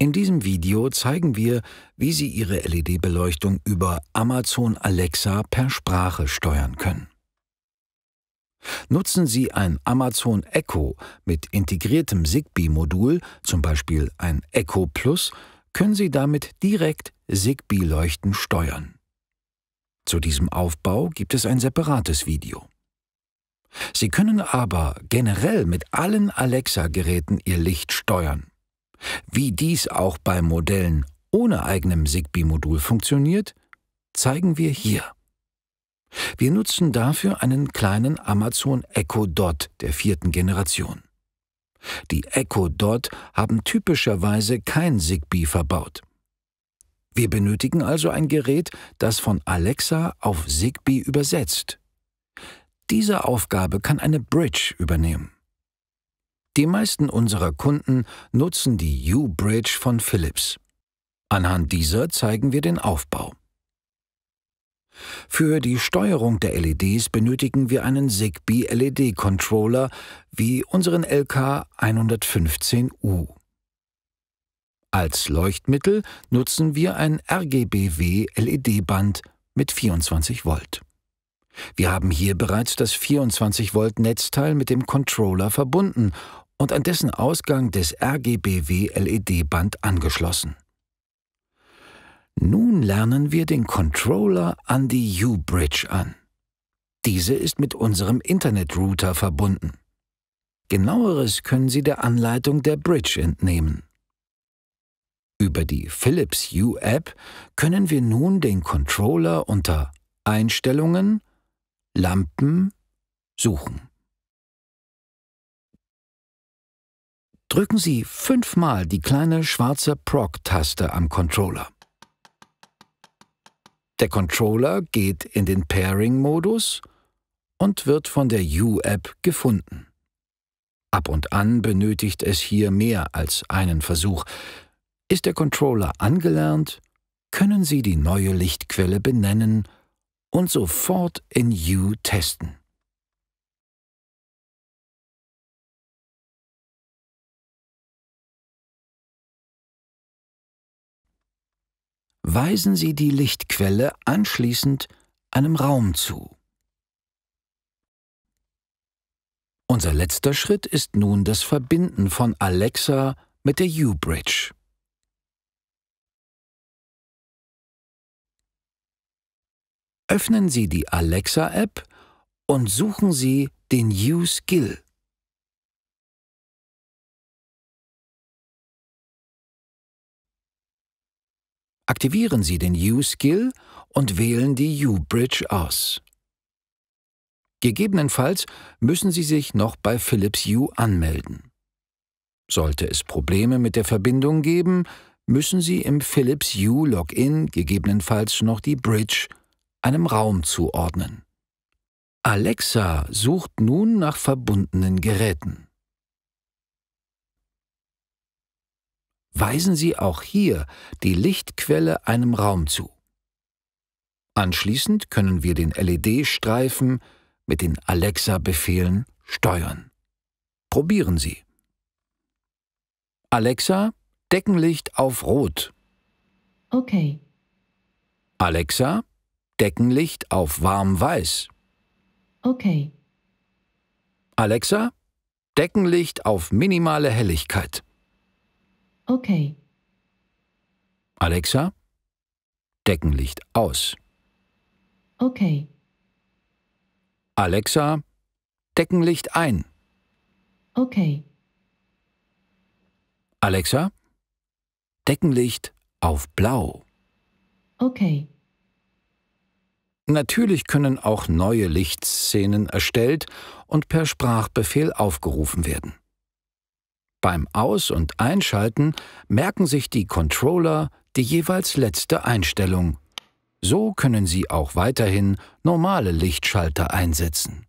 In diesem Video zeigen wir, wie Sie Ihre LED-Beleuchtung über Amazon Alexa per Sprache steuern können. Nutzen Sie ein Amazon Echo mit integriertem Zigbee-Modul, zum Beispiel ein Echo Plus, können Sie damit direkt Zigbee-Leuchten steuern. Zu diesem Aufbau gibt es ein separates Video. Sie können aber generell mit allen Alexa-Geräten Ihr Licht steuern. Wie dies auch bei Modellen ohne eigenem Zigbee-Modul funktioniert, zeigen wir hier. Wir nutzen dafür einen kleinen Amazon Echo Dot der vierten Generation. Die Echo Dot haben typischerweise kein Zigbee verbaut. Wir benötigen also ein Gerät, das von Alexa auf Zigbee übersetzt. Diese Aufgabe kann eine Bridge übernehmen. Die meisten unserer Kunden nutzen die U-Bridge von Philips. Anhand dieser zeigen wir den Aufbau. Für die Steuerung der LEDs benötigen wir einen Zigbee LED Controller wie unseren LK 115U. Als Leuchtmittel nutzen wir ein RGBW LED Band mit 24 Volt. Wir haben hier bereits das 24-Volt-Netzteil mit dem Controller verbunden und an dessen Ausgang des RGBW-LED-Band angeschlossen. Nun lernen wir den Controller an die U-Bridge an. Diese ist mit unserem Internet-Router verbunden. Genaueres können Sie der Anleitung der Bridge entnehmen. Über die Philips U-App können wir nun den Controller unter Einstellungen Lampen suchen. Drücken Sie fünfmal die kleine schwarze Proc-Taste am Controller. Der Controller geht in den Pairing-Modus und wird von der U-App gefunden. Ab und an benötigt es hier mehr als einen Versuch. Ist der Controller angelernt, können Sie die neue Lichtquelle benennen und sofort in You testen. Weisen Sie die Lichtquelle anschließend einem Raum zu. Unser letzter Schritt ist nun das Verbinden von Alexa mit der U-Bridge. Öffnen Sie die Alexa-App und suchen Sie den u Skill. Aktivieren Sie den U-Skill und wählen die U-Bridge aus. Gegebenenfalls müssen Sie sich noch bei Philips U anmelden. Sollte es Probleme mit der Verbindung geben, müssen Sie im Philips U Login gegebenenfalls noch die Bridge einem Raum zuordnen. Alexa sucht nun nach verbundenen Geräten. Weisen Sie auch hier die Lichtquelle einem Raum zu. Anschließend können wir den LED-Streifen mit den Alexa-Befehlen steuern. Probieren Sie. Alexa, Deckenlicht auf Rot. Okay. Alexa, Deckenlicht auf warm weiß. Okay. Alexa, Deckenlicht auf minimale Helligkeit. Okay. Alexa, Deckenlicht aus. Okay. Alexa, Deckenlicht ein. Okay. Alexa, Deckenlicht auf blau. Okay. Natürlich können auch neue Lichtszenen erstellt und per Sprachbefehl aufgerufen werden. Beim Aus- und Einschalten merken sich die Controller die jeweils letzte Einstellung. So können sie auch weiterhin normale Lichtschalter einsetzen.